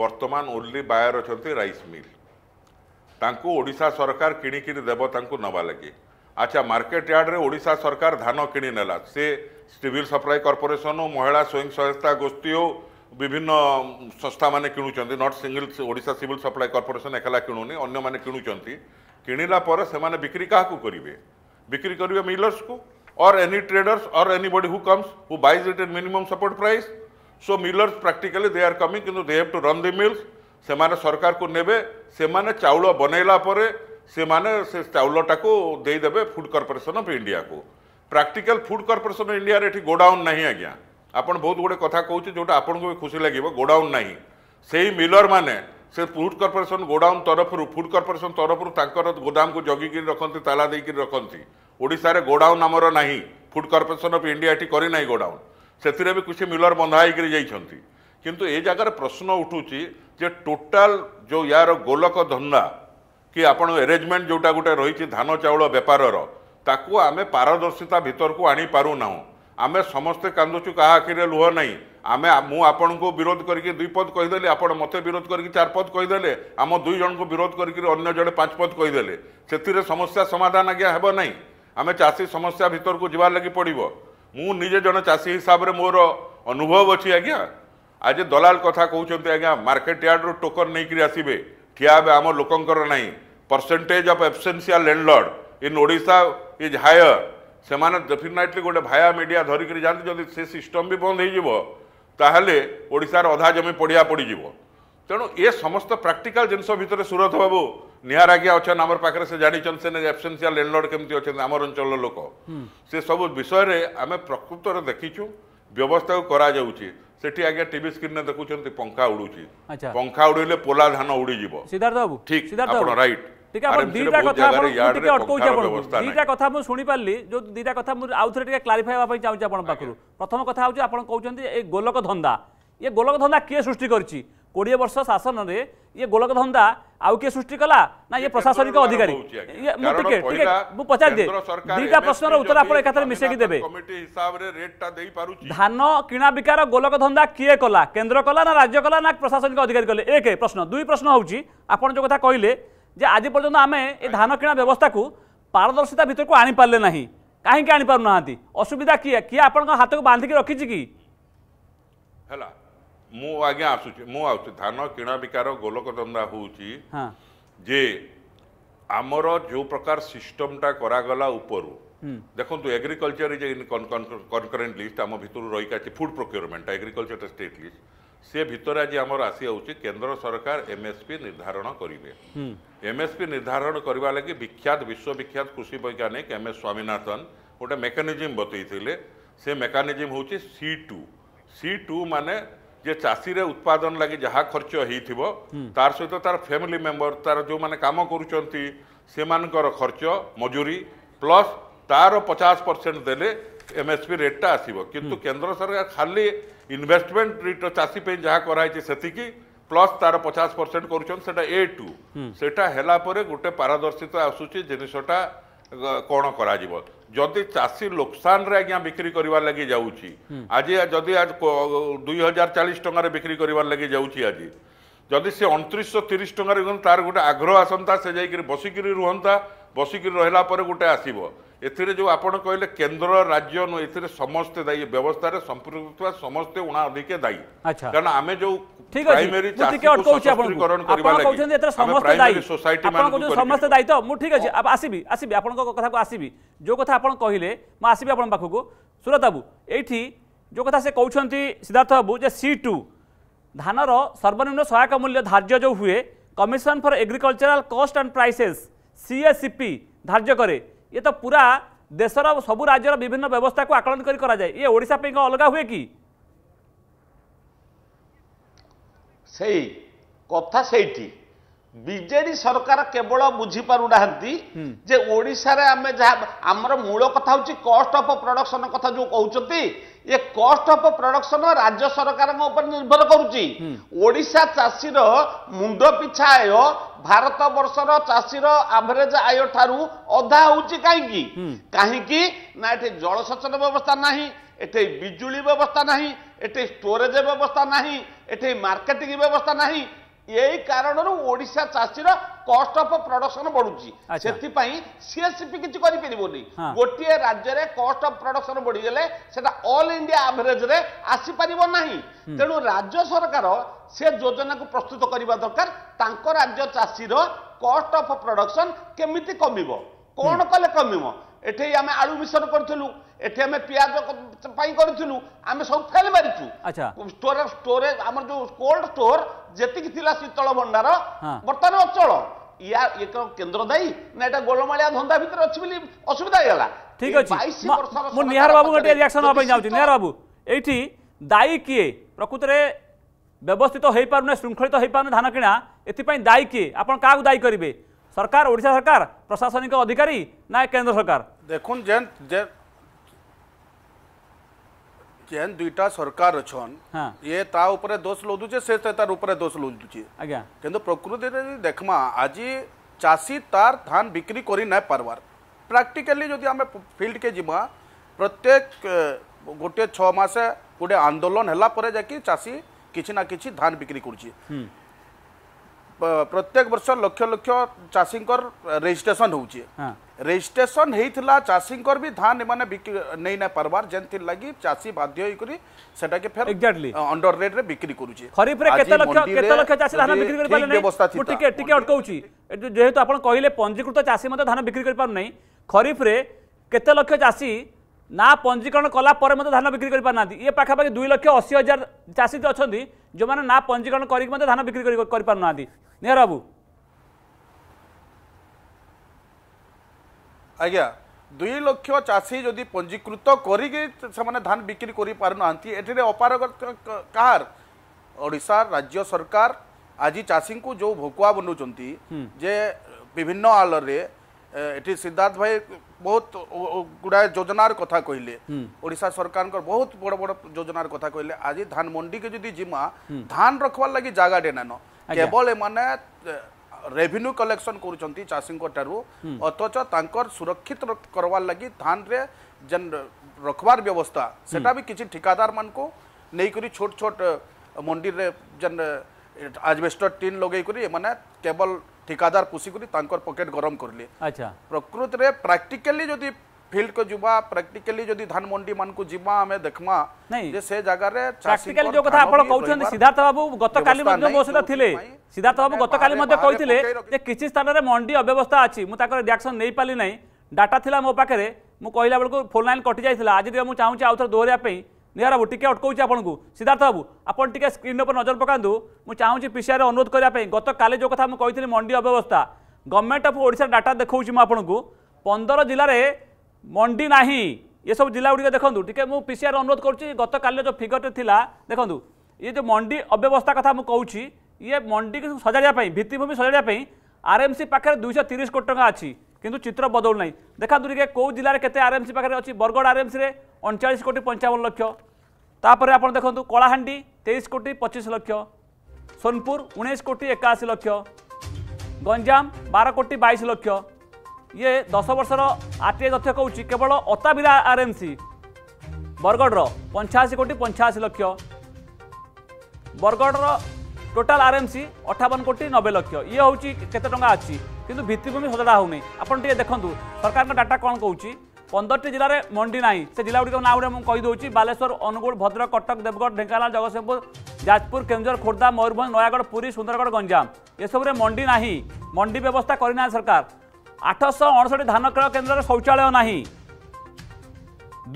ବର୍ତ୍ତମାନ ଓନ୍ଲି ବାୟର ଅଛନ୍ତି ରାଇସ୍ ମିଲ୍ ତାଙ୍କୁ ଓଡ଼ିଶା ସରକାର କିଣିକିରି ଦେବ ତାଙ୍କୁ ନେବା ଲାଗି আচ্ছা মার্কেট ইয়ারে ওড়িশা সরকার ধান কিনিনলা সে সিভিল সাপ্লাই কর্পোরেশন ও মহিলা সুইং সয়স্থা গোষ্ঠী ও বিভিন্ন সংস্থা মানে কিনু চান্তি not single Odisha civil supply corporation একলা কিনুনি অন্য মানে কিনু চান্তি কিনিলা পর সে মানে বিক্রিকা কো করিবে বিক্রি করিবে মিলার্স কো or any traders or anybody who comes who buys at minimum support price so millers practically they are coming কিন্তু they have to run the mills সে মানে সরকার কো নেবে সে মানে চাউল বানাইলা পরে से मैंने से चाउलटा को देदेवे फुड कर्पोरेसन अफ इंडिया को practical food corporation of India godown ना आज्ञा आप बहुत गुड कथा कौन जो आपको भी खुशी लगे गोडाउन ना से मिलर मैंने से फुड कर्पोरेसन गोडाउन तरफ फुड कर्पोरेसन तरफ गोदाम को जगिक रखती ताला देकर रखती ओडार गोडाउन आमर ना फुड कर्पोरेसन अफ इंडिया करना गोडाउन से भी कुछ मिलर बंधा होकर जाइंट कितु जगार प्रश्न उठू जे टोटाल जो यार गोलक धंदा କି ଆପଣ ଏରେଞ୍ଜମେଣ୍ଟ ଯେଉଁଟା ଗୋଟେ ରହିଛି ଧାନ ଚାଉଳ ବେପାରର ତାକୁ ଆମେ ପାରଦର୍ଶିତା ଭିତରକୁ ଆଣିପାରୁନାହୁଁ ଆମେ ସମସ୍ତେ କାନ୍ଦୁଛୁ କାହା ଆଖିରେ ଲୁହ ନାହିଁ ଆମେ ମୁଁ ଆପଣଙ୍କୁ ବିରୋଧ କରିକି ଦୁଇ ପଦ କହିଦେଲି ଆପଣ ମୋତେ ବିରୋଧ କରିକି ଚାରି ପଦ କହିଦେଲେ ଆମ ଦୁଇ ଜଣଙ୍କୁ ବିରୋଧ କରିକି ଅନ୍ୟ ଜଣେ ପାଞ୍ଚ ପଦ କହିଦେଲେ ସେଥିରେ ସମସ୍ୟା ସମାଧାନ ଆଜ୍ଞା ହେବ ନାହିଁ ଆମେ ଚାଷୀ ସମସ୍ୟା ଭିତରକୁ ଯିବାର ଲାଗି ପଡ଼ିବ ମୁଁ ନିଜେ ଜଣେ ଚାଷୀ ହିସାବରେ ମୋର ଅନୁଭବ ଅଛି ଆଜ୍ଞା ଆଜି ଦଲାଲ କଥା କହୁଛନ୍ତି ଆଜ୍ଞା ମାର୍କେଟ ୟାର୍ଡ଼ରୁ ଟୋକନ୍ ନେଇକରି ଆସିବେ ଠିଆ ହେବେ ଆମ ଲୋକଙ୍କର ନାହିଁ percentage of absentee landlord in Odisha is higher ସେମାନେ ଡେଫିନାଇଟଲି ଗୋଟେ ଭାୟା ମିଡ଼ିଆ ଧରିକିରି ଯାଆନ୍ତି ଯଦି ସେ ସିଷ୍ଟମ୍ ବି ବନ୍ଦ ହେଇଯିବ ତାହେଲେ ଓଡ଼ିଶାର ଅଧା ଜମି ପଡ଼ିଆ ପଡ଼ିଯିବ ତେଣୁ ଏ ସମସ୍ତ ପ୍ରାକ୍ଟିକାଲ୍ ଜିନିଷ ଭିତରେ ସୁରଥ ବାବୁ ନିହାର ଆଜ୍ଞା ଅଛନ୍ତି ଆମର ପାଖରେ ସେ ଜାଣିଛନ୍ତି ସେ ଏବସେନ୍ସିଆଲ୍ ଲ୍ୟାଣ୍ଡଲର୍ଡ କେମିତି ଅଛନ୍ତି ଆମର ଅଞ୍ଚଳର ଲୋକ ସେସବୁ ବିଷୟରେ ଆମେ ପ୍ରକୃତରେ ଦେଖିଛୁ ବ୍ୟବସ୍ଥାକୁ କରାଯାଉଛି ସେଠି ଆଜ୍ଞା ଟିଭି ସ୍କ୍ରିନରେ ଦେଖୁଛନ୍ତି ପଙ୍ଖା ଉଡୁଛି ପଙ୍ଖା ଉଡେଇଲେ ପୋଲା ଧାନ ଉଡିଯିବ ସିଦ୍ଧାର୍ଥ ବାବୁ ଠିକ ଆପଣ ରାଇଟ ଟିକେ ଆପଣ ଦୁଇଟା କଥା ଆପଣ ଟିକେ ଅଟକଉଛି ଆପଣଙ୍କୁ ଦୁଇଟା
କଥା ମୁଁ ଶୁଣିପାରିଲି ଯେଉଁ ଦୁଇଟା କଥା ମୁଁ ଆଉଥରେ ଟିକେ କ୍ଲାରିଫାଏ ହେବା ପାଇଁ ଚାହୁଁଛି ଆପଣଙ୍କ ପାଖରୁ ପ୍ରଥମ କଥା ହେଉଛି ଆପଣ କହୁଛନ୍ତି ଏ ଗୋଲକ ଧନ୍ଦା ଏ ଗୋଲକ ଧନ୍ଦା କିଏ ସୃଷ୍ଟି କରିଛି କୋଡ଼ିଏ ବର୍ଷ ଶାସନରେ ଇଏ ଗୋଲକଧନ୍ଦା ଆଉ କିଏ ସୃଷ୍ଟି କଲା ନା ଇଏ ପ୍ରଶାସନିକ ଅଧିକାରୀ ମୁଁ ଟିକେ ଟିକେ ମୁଁ ପଚାରିଦିଏ ଦୁଇଟା ପ୍ରଶ୍ନର ଉତ୍ତର ଆପଣ ଏକାଥରେ ମିଶେଇକି ଦେବେ ଧାନ କିଣା ବିକାର ଗୋଲକଧନ୍ଦା କିଏ କଲା କେନ୍ଦ୍ର କଲା ନା ରାଜ୍ୟ କଲା ନା ପ୍ରଶାସନିକ ଅଧିକାରୀ କଲେ ଏକ ପ୍ରଶ୍ନ ଦୁଇ ପ୍ରଶ୍ନ ହେଉଛି ଆପଣ ଯେଉଁ କଥା କହିଲେ ଯେ ଆଜି ପର୍ଯ୍ୟନ୍ତ ଆମେ ଏ ଧାନ କିଣା ବ୍ୟବସ୍ଥାକୁ ପାରଦର୍ଶିତା ଭିତରକୁ ଆଣିପାରିଲେ ନାହିଁ କାହିଁକି ଆଣିପାରୁନାହାନ୍ତି ଅସୁବିଧା କିଏ କିଏ ଆପଣଙ୍କ ହାତକୁ ବାନ୍ଧିକି ରଖିଛି କି
ହେଲା ମୁଁ ଆଜ୍ଞା ଆସୁଛି ମୁଁ ଆସୁଛି ଧାନ କିଣା ବିକାର ଗୋଲକ ଧନ୍ଦା ହେଉଛି ଯେ ଆମର ଯେଉଁ ପ୍ରକାର ସିଷ୍ଟମଟା କରାଗଲା ଉପରୁ ଦେଖନ୍ତୁ ଏଗ୍ରିକଲଚର ଇଜ୍ କନକରେଣ୍ଟ ଲିଷ୍ଟ ଆମ ଭିତରୁ ରହିକି ଅଛି ଫୁଡ୍ ପ୍ରୋକ୍ୟୁରମେଣ୍ଟ ଏଗ୍ରିକଲଚରଟା ଷ୍ଟେଟ୍ ଲିଷ୍ଟ ସେ ଭିତରେ ଆଜି ଆମର ଆସିଯାଉଛି କେନ୍ଦ୍ର ସରକାର ଏମ୍ଏସ୍ପି ନିର୍ଦ୍ଧାରଣ କରିବେ ଏମ୍ଏସ୍ପି ନିର୍ଦ୍ଧାରଣ କରିବା ଲାଗି ବିଖ୍ୟାତ ବିଶ୍ୱବିଖ୍ୟାତ କୃଷି ବୈଜ୍ଞାନିକ ଏମ୍ ଏସ୍ ସ୍ୱାମୀନାଥନ୍ ଗୋଟେ ମେକାନିଜିମ୍ ବତେଇଥିଲେ ସେ ମେକାନିଜିମ୍ ହେଉଛି ସି ଟୁ ସି ଟୁ ମାନେ যে চাষীরে উৎপাদন লাগি যাহা খরচ হয়েছিল তার সহিত তার ফ্যামিলি মেম্বর তার যে কাম করছেন সেমানকর খরচ মজুরি প্লস তার পচাশ পরসেন্ট দেলে এমএসপি রেটটা আসব কিন্তু কেন্দ্র সরকার খালি ইনভেস্টমেন্ট রেট চাষী পাই যা করা হয়েছে সেতিকি প্লস তার পচাশ পরসেন্ট করছেন সেটা এ টু সেটা হেলা পরে গোটে পারদর্শিতা আসুচি জিনিসটা কোণ করা ଯଦି ଚାଷୀ ଲୋକସାନରେ ଆଜ୍ଞା ବିକ୍ରି କରିବାର ଲାଗି ଯାଉଛି ଆଜି ଯଦି ଦୁଇ ହଜାର ଚାଳିଶ ଟଙ୍କାରେ ବିକ୍ରି କରିବାର ଲାଗି ଯାଉଛି ଆଜି ଯଦି ସେ ଅଣତିରିଶହ ତିରିଶ ଟଙ୍କାରେ ତାର ଗୋଟେ ଆଗ୍ରହ ଆସନ୍ତା ସେ ଯାଇକିରି ବସିକିରି ରୁହନ୍ତା ବସିକି ରହିଲା ପରେ ଗୋଟେ ଆସିବ ଏଥିରେ ଯେଉଁ ଆପଣ କହିଲେ କେନ୍ଦ୍ର ରାଜ୍ୟ ନୁହେଁ ଏଥିରେ ସମସ୍ତେ ଦାୟୀ ବ୍ୟବସ୍ଥାରେ ସମ୍ପୃକ୍ତ ଥିବା ସମସ୍ତେ ଉଣା ଅଧିକେ ଦାୟୀ କାରଣ ଆମେ ଯେଉଁ ପ୍ରାଇମେରୀ ଚାଷୀକରଣ କରିବା ଲାଗି
ସୋସାଇଟି ସମସ୍ତେ ଦାୟୀ ତ ମୁଁ ଠିକ ଅଛି ଆସିବି ଆସିବି ଆପଣଙ୍କ କଥାକୁ ଆସିବି ଯେଉଁ କଥା ଆପଣ କହିଲେ ମୁଁ ଆସିବି ଆପଣଙ୍କ ପାଖକୁ ସୁରତ ବାବୁ ଏଇଠି ଯେଉଁ କଥା ସେ କହୁଛନ୍ତି ସିଦ୍ଧାର୍ଥ ବାବୁ ଯେ ସି ଟୁ ଧାନର ସର୍ବନିମ୍ନ ସହାୟକ ମୂଲ୍ୟ ଧାର୍ଯ୍ୟ ଯେଉଁ ହୁଏ commission for agricultural cost and prices CACP ধার্য করে ইয়ে তো পুরা দেশের সবু রাজ্যের বিভিন্ন ব্যবস্থা আকলন করে করা যায় ইয়ে ওড়শা পাই অলগা হুয়ে কি সেই কথা সেইটি বিজেডি
সরকার কেবল বুঝিপারু না যে ওড়শার আমি যা আমার মূল কথা হচ্ছে কষ্ট অফ প্রডকশন কথা যে কুমার ইয়ে কষ্ট অফ প্রডকশন রাজ্য সরকার উপরে নির্ভর করুচি ওড়শা চাষীর মুন্ড পিছা আয় ଭାରତବର୍ଷର ଚାଷୀର ଆଭରେଜ ଆୟ ଠାରୁ ଅଧା ହେଉଛି କାହିଁକି କାହିଁକି ନା ଏଠି ଜଳସେଚନ ବ୍ୟବସ୍ଥା ନାହିଁ ଏଠି ବିଜୁଳି ବ୍ୟବସ୍ଥା ନାହିଁ ଏଠି ଷ୍ଟୋରେଜ ବ୍ୟବସ୍ଥା ନାହିଁ ଏଠି ମାର୍କେଟିଂ ବ୍ୟବସ୍ଥା ନାହିଁ এই কারণর ওড়িশা চাষীর কষ্ট অফ প্রডকশন বড়ুচি সেপাই সিএসপি কিছু করিপারি গোটিয়ে রাজ্যের কষ্ট অফ প্রডকশন বড়িগলে সেটা অল ইন্ডিয়া আভরেজরে আসিপার না তেমন রাজ্য সরকার সে যোজনাকে প্রস্তুত করা দরকার তাঙ্ক রাজ্য চাষীর কষ্ট অফ প্রডকশন কেমিতি কমিব কোণ কলে কমিব এটি আমি আলু মিশন করলু এটি আমি পিঁয়াজ পাই করেছিলু আমি সব ফেল মারিছু স্টোরেজ স্টোরেজ আমার যে কোল্ড স্টোর যেতিকি লা শীতল ভণ্ডার বর্তমানে অচল ইয়া ইয়ে কেন্দ্র দায়ী না এটা গোলমাଳିଆ ধন্দা ভিতরে অছি বলি অসুবিধা হয়ে ঠিক আছে মু নিহার বাবু গোটে রিয়াকশন হওয়া
যাচ্ছি নিহার বাবু এইটি দায়ী কিয়ে প্রকৃতরে ব্যবস্থিত হই পারু না শৃঙ্খলিত হই পারু না ধান কিনা এতি পাই দায়ী কিয়ে আপন কাহু দায়ী করিবে সরকার ওড়িশা সরকার প্রশাসনিক অধিকারী না কেন্দ্র সরকার দেখুন যে
जेन दुईटा सरकार अछन हां ये ता ऊपर दोष लदुचे से तार ऊपर दोष लदुचे आज्ञा किंतु प्रकृति रे देखमा आज चासी तार धान बिक्री करी नै परवार प्रैक्टिकली जदि हमें फील्ड के जिमा प्रत्येक गोटे 6 मासे गोटे आंदोलन हला परे जाकी चासी किछ ना किछ धान बिक्री कर প্রত্যেক বর্ষ লক্ষ লক্ষ চাষীঙ্কর রেজিষ্ট্রেসন হচ্ছে রেজিষ্ট্রেসন হয়েছিলা চাষীঙ্কর বি ধান এমানে বিক্রি নেই না পারবার যেনথির লাগি চাষী বাধ্য হইকরি সেটাকে ফের এক্স্যাক্টলি অন্ডর রেট রে বিক্রি করুছে খরিফ রে কত লক্ষ কত লক্ষ চাষী ধান বিক্রি করি পারলে নাই মু টিকে টিকে অটকাউছি
যেহেতু আপন কইলে পঞ্জীকৃত চাষী মধ্যে ধান বিক্রি করি পারু নাই খরিফ রে কত লক্ষ চাষী ନା ପଞ୍ଜୀକରଣ କଲା ପରେ ମଧ୍ୟ ଧାନ ବିକ୍ରି କରିପାରୁନାହାନ୍ତି ଇଏ ପାଖାପାଖି ଦୁଇ ଲକ୍ଷ ଅଶୀ ହଜାର ଚାଷୀ ଅଛନ୍ତି ଯେଉଁମାନେ ନା ପଞ୍ଜୀକରଣ କରିକି ମଧ୍ୟ ଧାନ ବିକ୍ରି କରିପାରୁନାହାନ୍ତି ନେହର ବାବୁ
ଆଜ୍ଞା ଦୁଇ ଲକ୍ଷ ଚାଷୀ ଯଦି ପଞ୍ଜୀକୃତ କରିକି ସେମାନେ ଧାନ ବିକ୍ରି କରିପାରୁନାହାନ୍ତି ଏଠାରେ ଅପାରଗତ କାହାର ଓଡ଼ିଶା ରାଜ୍ୟ ସରକାର ଆଜି ଚାଷୀଙ୍କୁ ଯେଉଁ ଭକୁଆ ବନାଉଛନ୍ତି ଯେ ବିଭିନ୍ନ ଆଳରେ এটি সিদ্ধার্থ ভাই বহুত গুড়ায় যোজনার কথা কহিলে ওড়িশা সরকারঙ্কর বহুত বড় বড় যোজনার কথা কহিলে আজি ধান মন্ডিকে যদি জিমা ধান রখবার লাগি জায়গাটে নান কেবল এমানে ରେଭିନ୍ୟୁ କଲେକ୍ସନ କରୁଛନ୍ତି ଚାଷୀଙ୍କ ଠାରୁ ଅଥଚ ତାଙ୍କର ସୁରକ୍ଷିତ କରବାର୍ ଲାଗି ଧାନରେ ଯେନ୍ ରଖବାର ବ୍ୟବସ୍ଥା ସେଟା ବି କିଛି ଠିକାଦାରମାନଙ୍କୁ ନେଇକରି ଛୋଟ ଛୋଟ ମଣ୍ଡିରେ ଯେନ୍ ଆଜବେଷ୍ଟର ଟିନ୍ ଲଗେଇକରି ଏମାନେ କେବଲ ঠিকাদার পুষিকি তাঁর পকেট গরম করলে আচ্ছা প্রকৃতরে প্রাকটিকালি যদি ফিল্ড को जीवा প্র্যাকটিক্যালি যদি ধান মন্ডি মানকু জিমা আমি দেখমা যে সে জায়গারে প্র্যাকটিক্যালি যে কথা আপন কউছেন সিদ্ধার্থ
বাবু গতকালি মধ্যে মো সহিত থিলে সিদ্ধার্থ বাবু গতকালি মধ্যে কইতিলে যে কিছু স্থানরে মন্ডি অব্যবস্থা আছে মু তাকরে রিয়াকশন নেই পালি নাই ডাটা থিলা মো পাখরে মু কইলা বেলকু ফোন লাইন কটি যাইতিলা আজি মু চাহুছি আউথর দোহরিয়া পেই ନିହାର ବାବୁ ଟିକେ ଅଟକାଉଛି ଆପଣଙ୍କୁ ସିଦ୍ଧାର୍ଥ ବାବୁ ଆପଣ ଟିକେ ସ୍କ୍ରିନ୍ ଉପରେ ନଜର ପକାନ୍ତୁ ମୁଁ ଚାହୁଁଛି ପିସିଆର୍ରେ ଅନୁରୋଧ କରିବା ପାଇଁ ଗତକାଲି ଯେଉଁ କଥା ମୁଁ କହିଥିଲି ମଣ୍ଡି ଅବ୍ୟବସ୍ଥା ଗଭର୍ଣ୍ଣମେଣ୍ଟ ଅଫ୍ ଓଡ଼ିଶାର ଡାଟା ଦେଖାଉଛି ମୁଁ ଆପଣଙ୍କୁ ପନ୍ଦର ଜିଲ୍ଲାରେ ମଣ୍ଡି ନାହିଁ ଏସବୁ ଜିଲ୍ଲାଗୁଡ଼ିକ ଦେଖନ୍ତୁ ଟିକେ ମୁଁ ପିସିଆର୍ ଅନୁରୋଧ କରୁଛି ଗତକାଲିର ଯେଉଁ ଫିଗରଟେ ଥିଲା ଦେଖନ୍ତୁ ଇଏ ଯେଉଁ ମଣ୍ଡି ଅବ୍ୟବସ୍ଥା କଥା ମୁଁ କହୁଛି ଇଏ ମଣ୍ଡିକୁ ସଜାଡ଼ିବା ପାଇଁ ଭିତ୍ତିଭୂମି ସଜାଡ଼ିବା ପାଇଁ ଆର୍ଏମ୍ସି ପାଖରେ ଦୁଇଶହ ତିରିଶ କୋଟି ଟଙ୍କା ଅଛି কিন্তু চিত্র বদল না দেখা টিকি কেউ জেলার কেতে আরএমসি পাখে অনেক বরগড় আরএমসি অনচাশ কোটি পঞ্চাবন লক্ষ তাপরে আপনার দেখুন কলাহাণ্ডি তেইশ কোটি পঁচিশ লক্ষ সোনপুর উনিশ কোটি একাশি লক্ষ গঞ্জাম বার কোটি বাইশ লক্ষ ইয়ে দশ বর্ষর আরটিআই তথ্য কৌছি কেবল অতাবিলা আরএমসি বরগড়র পঞ্চাশি কোটি পঞ্চাশি লক্ষ বরগড়র টোটাল আরএমসি অঠাবন কোটি নবে লক্ষ ইয়ে হচ্ছে কত টাকা আছে কিন্তু ভিত্তিভূমি সজଡ଼ା ହେଉନି ଆପଣ ଟିକେ ଦେଖନ୍ତୁ ସରକାରଙ୍କ ଡାଟା କ'ଣ କହୁଛି ପନ୍ଦରଟି ଜିଲ୍ଲାରେ ମଣ୍ଡି ନାହିଁ ସେ ଜିଲ୍ଲା ଗୁଡ଼ିକ ନାଁ ଗୁଡ଼ିକ ମୁଁ କହିଦେଉଛି ବାଲେଶ୍ୱର ଅନୁଗୁଳ ଭଦ୍ରକ କଟକ ଦେବଗଡ଼ ଢେଙ୍କାନାଳ ଜଗତସିଂହପୁର ଯାଜପୁର କେନ୍ଦୁଝର ଖୋର୍ଦ୍ଧା ମୟୂରଭଞ୍ଜ ନୟାଗଡ଼ ପୁରୀ ସୁନ୍ଦରଗଡ଼ ଗଞ୍ଜାମ ଏସବୁରେ ମଣ୍ଡି ନାହିଁ ମଣ୍ଡି ବ୍ୟବସ୍ଥା କରିନାହାନ୍ତି ସରକାର ଆଠଶହ ଅଣଷଠି ଧାନ କ୍ରୟ କେନ୍ଦ୍ରରେ ଶୌଚାଳୟ ନାହିଁ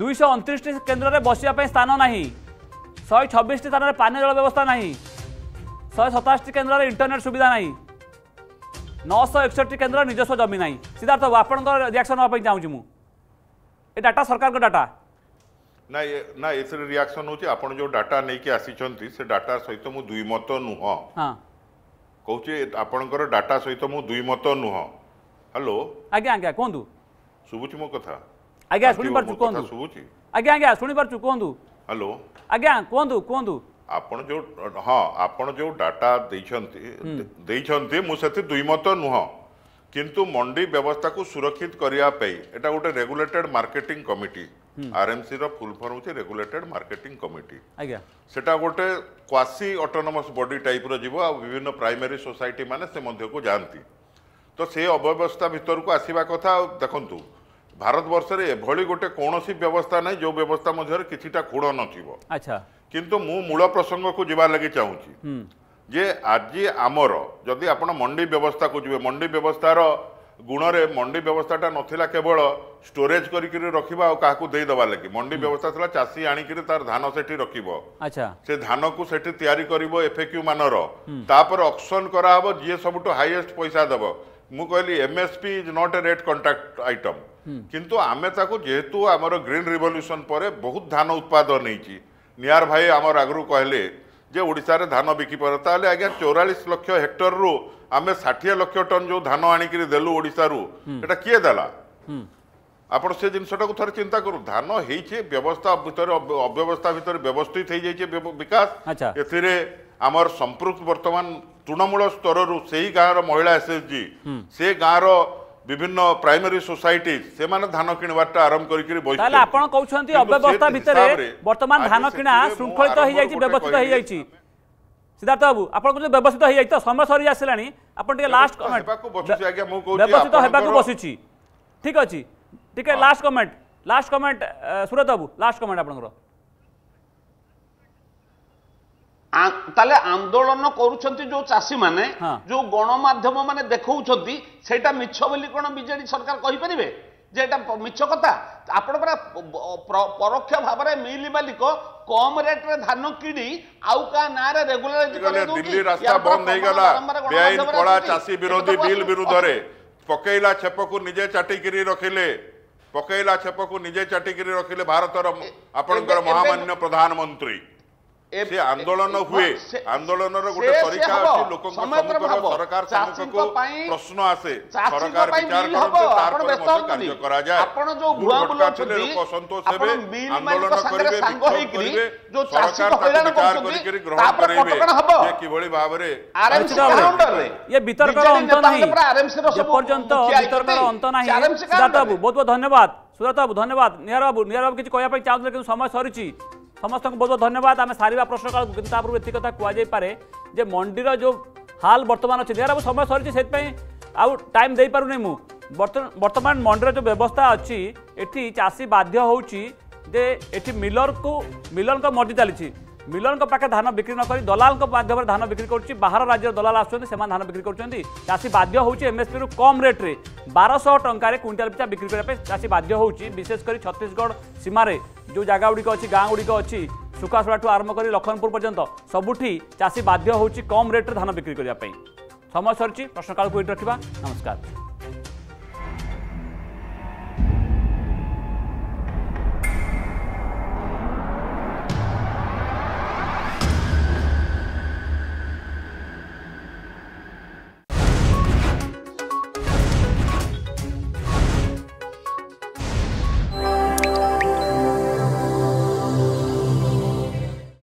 ଦୁଇଶହ ଅଣତିରିଶଟି କେନ୍ଦ୍ରରେ ବସିବା ପାଇଁ ସ୍ଥାନ ନାହିଁ ଶହେ ଛବିଶଟି ସ୍ଥାନରେ ପାନୀୟ ଜଳ ବ୍ୟବସ୍ଥା ନାହିଁ ଶହେ ସତାଅଶୀ କେନ୍ଦ୍ରରେ ଇଣ୍ଟରନେଟ୍ ସୁବିଧା ନାହିଁ ନଅଶହ ଏକଷଠି କେନ୍ଦ୍ର ନିଜସ୍ୱ ଜମି ନାହିଁ ସିଦ୍ଧାର୍ଥ ବାବୁ ଆପଣଙ୍କର ରିଆକ୍ସନ୍ ହେବା ପାଇଁ ଚାହୁଁଛି ମୁଁ ଏ ଡାଟା ସରକାରଙ୍କ ଡାଟା
ନା ନା ଏଥିରେ ରିଆକ୍ସନ୍ ହେଉଛି ଆପଣ ଯେଉଁ ଡାଟା ନେଇକି ଆସିଛନ୍ତି ସେ ଡାଟା ସହିତ ମୁଁ ଦୁଇ ମତ ନୁହଁ କହୁଛି ଆପଣଙ୍କର ଡାଟା ସହିତ ମୁଁ ଦୁଇ ମତ ନୁହଁ ହ୍ୟାଲୋ ଆଜ୍ଞା ଆଜ୍ଞା କୁହନ୍ତୁ ଶୁଭୁଛି ମୋ କଥା ଆଜ୍ଞା ଶୁଣିପାରୁଛୁ କୁହନ୍ତୁ ଶୁଭୁଛି ଆଜ୍ଞା ଆଜ୍ଞା ଶୁଣିପାରୁଛୁ କୁହନ୍ତୁ ହ୍ୟାଲୋ ଆଜ୍ଞା କୁହନ୍ତୁ କୁହନ୍ତୁ ଆପଣ ଯେଉଁ ହଁ ଆପଣ ଯେଉଁ ଡାଟା ଦେଇଛନ୍ତି ଦେଇଛନ୍ତି ମୁଁ ସେଥି ଦୁଇମତ ନୁହଁ କିନ୍ତୁ ମଣ୍ଡି ବ୍ୟବସ୍ଥାକୁ ସୁରକ୍ଷିତ କରିବା ପାଇଁ ଏଇଟା ଗୋଟେ ରେଗୁଲେଟେଡ୍ ମାର୍କେଟିଂ କମିଟି ଆର୍ଏମ୍ସିର ଫୁଲ୍ ଫର୍ମ ହେଉଛି ରେଗୁଲେଟେଡ୍ ମାର୍କେଟିଂ କମିଟି ଆଜ୍ଞା ସେଟା ଗୋଟେ କ୍ୱାସି ଅଟୋନମସ୍ ବଡି ଟାଇପ୍ର ଯିବ ଆଉ ବିଭିନ୍ନ ପ୍ରାଇମେରୀ ସୋସାଇଟି ମାନେ ସେ ମଧ୍ୟକୁ ଯାଆନ୍ତି ତ ସେ ଅବ୍ୟବସ୍ଥା ଭିତରକୁ ଆସିବା କଥା ଆଉ ଦେଖନ୍ତୁ ଭାରତବର୍ଷରେ ଏଭଳି ଗୋଟେ କୌଣସି ବ୍ୟବସ୍ଥା ନାହିଁ ଯେଉଁ ବ୍ୟବସ୍ଥା ମଧ୍ୟରେ କିଛିଟା କୋଣ ନଥିବ ଆଚ୍ଛା କିନ୍ତୁ ମୁଁ ମୂଳ ପ୍ରସଙ୍ଗକୁ ଯିବା ଲାଗି ଚାହୁଁଛି ଯେ ଆଜି ଆମର ଯଦି ଆପଣ ମଣ୍ଡି ବ୍ୟବସ୍ଥାକୁ ଯିବେ ମଣ୍ଡି ବ୍ୟବସ୍ଥାର ଗୁଣରେ ମଣ୍ଡି ବ୍ୟବସ୍ଥାଟା ନଥିଲା କେବଳ ଷ୍ଟୋରେଜ କରିକିରି ରଖିବା ଆଉ କାହାକୁ ଦେଇଦେବା ଲାଗି ମଣ୍ଡି ବ୍ୟବସ୍ଥା ଥିଲା ଚାଷୀ ଆଣିକିରି ତାର ଧାନ ସେଠି ରଖିବ ସେ ଧାନକୁ ସେଠି ତିଆରି କରିବ ଏଫେକ୍ୟୁ ମାନର ତାପରେ ଅକ୍ସନ କରାହବ ଯିଏ ସବୁଠୁ ହାଇଏଷ୍ଟ ପଇସା ଦେବ ମୁଁ କହିଲି MSP is not a rate contract item କିନ୍ତୁ ଆମେ ତାକୁ ଯେହେତୁ ଆମର ଗ୍ରୀନ୍ ରିଭଲ୍ୟୁସନ୍ ପରେ ବହୁତ ଧାନ ଉତ୍ପାଦନ ହେଇଛି ନିଆର ଭାଇ ଆମର ଆଗରୁ କହିଲେ ଯେ ଓଡ଼ିଶାରେ ଧାନ ବିକିପାରିବ ତାହେଲେ ଆଜ୍ଞା ଚଉରାଳିଶ ଲକ୍ଷ ହେକ୍ଟରରୁ ଆମେ ଷାଠିଏ ଲକ୍ଷ ଟନ୍ ଯେଉଁ ଧାନ ଆଣିକରି ଦେଲୁ ଓଡ଼ିଶାରୁ ଏଟା କିଏ ଦେଲା ଆପଣ ସେ ଜିନିଷଟାକୁ ଥରେ ଚିନ୍ତା କରୁ ଧାନ ହେଇଛି ବ୍ୟବସ୍ଥା ଭିତରେ ଅବ୍ୟବସ୍ଥା ଭିତରେ ବ୍ୟବସ୍ଥିତ ହେଇଯାଇଛି ବିକାଶ ଏଥିରେ ଆମର ସମ୍ପୃକ୍ତ ବର୍ତ୍ତମାନ ତୃଣମୂଳ ସ୍ତରରୁ ସେହି ଗାଁର ମହିଳା ଏସ୍ଏସ୍ଜି ସେ ଗାଁର বিভিন্ন প্রাইমারি সোসাইটি সেমানে ধান কিনবাটা আরম্ভ করি করি বই তাহলে আপন কৌছন্তি অব্যবস্থা ভিতরে বর্তমান ধান কিনা শৃঙ্খলিত হই যাইছি ব্যবস্থিত হই যাইছি
সিদ্ধার্থ বাবু আপন কোন ব্যবস্থিত হই যাইতো সময় সরি আসলানি আপন টিকে লাস্ট কমেন্ট হেবাকু বসুছি আজ্ঞা মু কইছি ব্যবস্থিত হেবাকু বসুছি ঠিক আছে টিকে last comment last comment Surat babu last comment আপনকৰ
ତାହେଲେ ଆନ୍ଦୋଳନ କରୁଛନ୍ତି ଯୋଉ ଚାଷୀମାନେ ଯୋଉ ଗଣମାଧ୍ୟମ ମାନେ ଦେଖାଉଛନ୍ତି ସେଇଟା ମିଛ ବୋଲି କଣ ବିଜେଡି ସରକାର କହିପାରିବେ ଯେ ଏଇଟା ମିଛ କଥା ଆପଣ ପରା ପରୋକ୍ଷ ଭାବରେ ମିଲ୍ ମାଲିକ କମ୍ ରେଟ୍ରେ ଧାନ କିଣି ଆଉ କାହା ନାଁରେ ରେଗୁଲାର ଦିଲ୍ଲୀ ରାସ୍ତା ବନ୍ଦ ହେଇଗଲା ବେଆଇନ କଳା ଚାଷୀ ବିରୋଧୀ ବିଲ୍ ବିରୁଦ୍ଧରେ
ପକେଇଲା ଛେପକୁ ନିଜେ ଚାଟିକିରି ରଖିଲେ ପକେଇଲା ଛେପକୁ ନିଜେ ଚାଟିକିରି ରଖିଲେ ଭାରତର ଆପଣଙ୍କର ମହାମାନ୍ୟ ପ୍ରଧାନମନ୍ତ୍ରୀ ସେ ଆନ୍ଦୋଳନ ହୁଏ ଆନ୍ଦୋଳନର ଗୋଟେ ତରିକା ଅଛି ଲୋକଙ୍କ ସମ୍ମୁଖରେ ସରକାର ସମ୍ମୁଖକୁ ପ୍ରଶ୍ନ ଆସେ ସରକାର ବିଚାର କରନ୍ତି ତାପରେ ମଧ୍ୟ କାର୍ଯ୍ୟ କରାଯାଏ ଆପଣ ଯୋଉ ଭୁଆ ବୁଲାଉଛନ୍ତି ଲୋକ ସନ୍ତୋଷ ହେବେ ଆନ୍ଦୋଳନ କରିବେ ବିକ୍ଷୋଭ କରିବେ ଯୋଉ ସରକାର ତାକୁ ବିଚାର କରିକି ଗ୍ରହଣ କରେଇବେ ଯେ କିଭଳି ଭାବରେ ये वितर्कर अंत नहीं पर्यंत वितर्कर अंत नहीं सुजात बाबू
बहुत बहुत धन्यवाद सुजात बाबू धन्यवाद निहार बाबू निहार बाबू किसी कहना चाहूँ कि समय सरी সমস্ত বহু ধন্যবাদ আমি সারা প্রশ্নকাল কিন্তু তা পূর্বে এত কথা কুযাই পে যে মন্ডির যে হাল বর্তমান অনেক এর সময় সরিছে সেইপা আউ টাইম দেইপারু নাই মু বর্তমান মন্ডির যে ব্যবস্থা অছি এটি চাষী বাধ্য হচ্ছে যে এটি মিলরকু মিলরক মর্জি চালছে মিলনক পাখে ধান বিক্রি নক দলাল মাধ্যমে ধান বিক্রি করছি বাহার রাজ্যের দলাল আসছেন সে ধান বিক্রি করছেন চাষী বাধ্য হচ্ছে এমএসপি রু কম রেট্রে বারশহ টাকার কুইন্টাল পিছা বিক্রি করা চাষী বাধ্য হচ্ছে বিশেষ করে ছত্তিশগড় সীমারে যে জায়গা গুড়ি অ গাঁ গুড়ি অ ঠু আরম্ভ করে লক্ষণপুর পর্যন্ত সবুঠি চাষী বাধ্য হচ্ছে কম রেট্রে ধান বিক্রি করা সময় সরিছি প্রশ্নকাল কুইট রাখা নমস্কার